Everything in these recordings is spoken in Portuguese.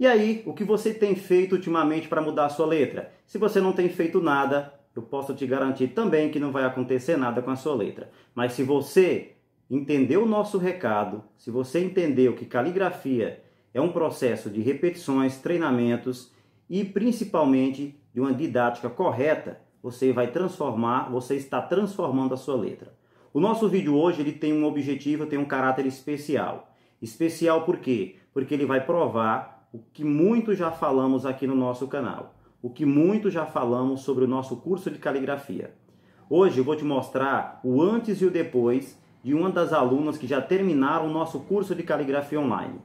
E aí, o que você tem feito ultimamente para mudar a sua letra? Se você não tem feito nada, eu posso te garantir também que não vai acontecer nada com a sua letra. Mas se você entendeu o nosso recado, se você entendeu que caligrafia é um processo de repetições, treinamentos e principalmente de uma didática correta, você vai transformar, você está transformando a sua letra. O nosso vídeo hoje ele tem um objetivo, tem um caráter especial. Especial por quê? Porque ele vai provar o que muito já falamos aqui no nosso canal, o que muito já falamos sobre o nosso curso de caligrafia. Hoje eu vou te mostrar o antes e o depois de uma das alunas que já terminaram o nosso curso de caligrafia online.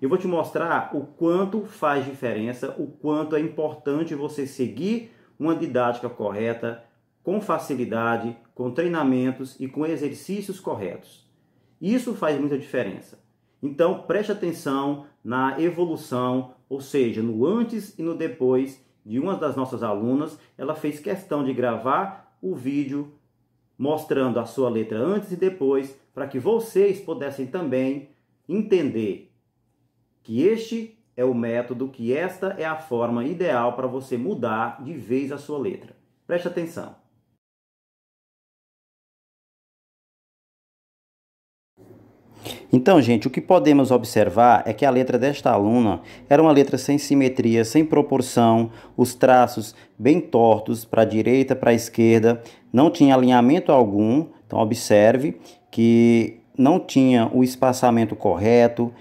Eu vou te mostrar o quanto faz diferença, o quanto é importante você seguir uma didática correta, com facilidade, com treinamentos e com exercícios corretos. Isso faz muita diferença. Então, preste atenção na evolução, ou seja, no antes e no depois de uma das nossas alunas. Ela fez questão de gravar o vídeo mostrando a sua letra antes e depois, para que vocês pudessem também entender que este é o método, que esta é a forma ideal para você mudar de vez a sua letra. Preste atenção. Então, gente, o que podemos observar é que a letra desta aluna era uma letra sem simetria, sem proporção, os traços bem tortos para a direita, para a esquerda, não tinha alinhamento algum. Então, observe que não tinha o espaçamento correto,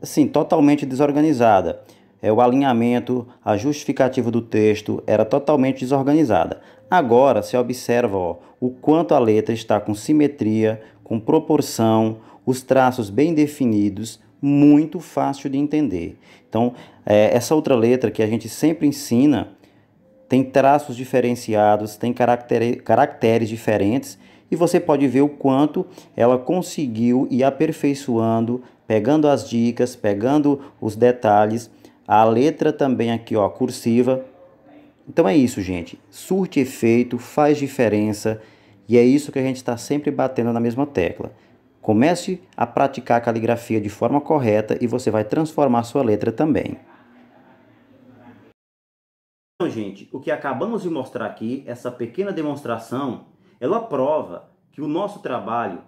assim, totalmente desorganizada. É, o alinhamento, a justificativa do texto era totalmente desorganizada. Agora se observa ó, o quanto a letra está com simetria, com proporção, os traços bem definidos, muito fácil de entender. Então, é, essa outra letra que a gente sempre ensina tem traços diferenciados, tem caractere, caracteres diferentes, e você pode ver o quanto ela conseguiu ir aperfeiçoando, pegando as dicas, pegando os detalhes, a letra também aqui, ó, cursiva. Então é isso, gente. Surte efeito, faz diferença, e é isso que a gente está sempre batendo na mesma tecla. Comece a praticar a caligrafia de forma correta e você vai transformar sua letra também. Então, gente, o que acabamos de mostrar aqui, essa pequena demonstração, ela prova que o nosso trabalho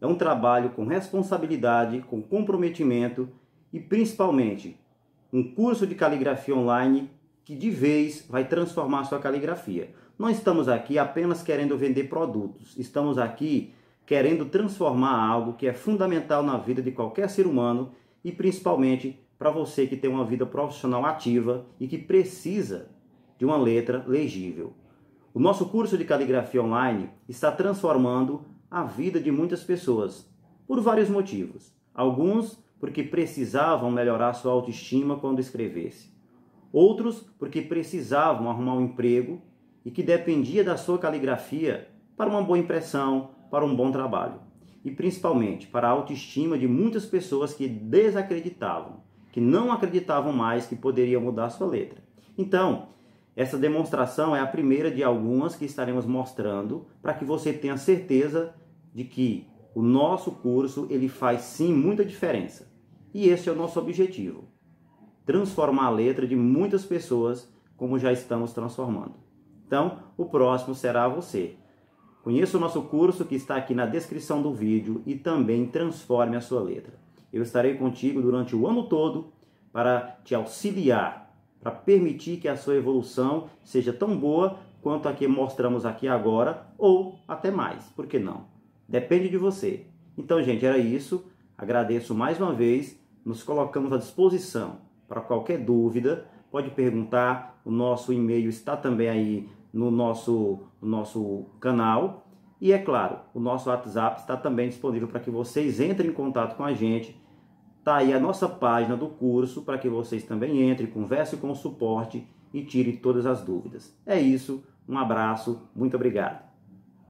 é um trabalho com responsabilidade, com comprometimento e principalmente um curso de caligrafia online que de vez vai transformar sua caligrafia. Não estamos aqui apenas querendo vender produtos, estamos aqui querendo transformar algo que é fundamental na vida de qualquer ser humano e principalmente para você que tem uma vida profissional ativa e que precisa de uma letra legível. O nosso curso de caligrafia online está transformando a vida de muitas pessoas por vários motivos. Alguns porque precisavam melhorar sua autoestima quando escrevesse. Outros porque precisavam arrumar um emprego e que dependia da sua caligrafia para uma boa impressão, para um bom trabalho e principalmente para a autoestima de muitas pessoas que desacreditavam, que não acreditavam mais que poderia mudar sua letra. Então, essa demonstração é a primeira de algumas que estaremos mostrando para que você tenha certeza de que o nosso curso ele faz sim muita diferença. E esse é o nosso objetivo: transformar a letra de muitas pessoas como já estamos transformando. Então, o próximo será você. Conheça o nosso curso que está aqui na descrição do vídeo e também transforme a sua letra. Eu estarei contigo durante o ano todo para te auxiliar, para permitir que a sua evolução seja tão boa quanto a que mostramos aqui agora ou até mais, por que não? Depende de você. Então, gente, era isso. Agradeço mais uma vez. Nos colocamos à disposição para qualquer dúvida. Pode perguntar. O nosso e-mail está também aí no nosso, no nosso canal. E é claro, o nosso WhatsApp está também disponível para que vocês entrem em contato com a gente. Está aí a nossa página do curso para que vocês também entrem, conversem com o suporte e tirem todas as dúvidas. É isso, um abraço, muito obrigado.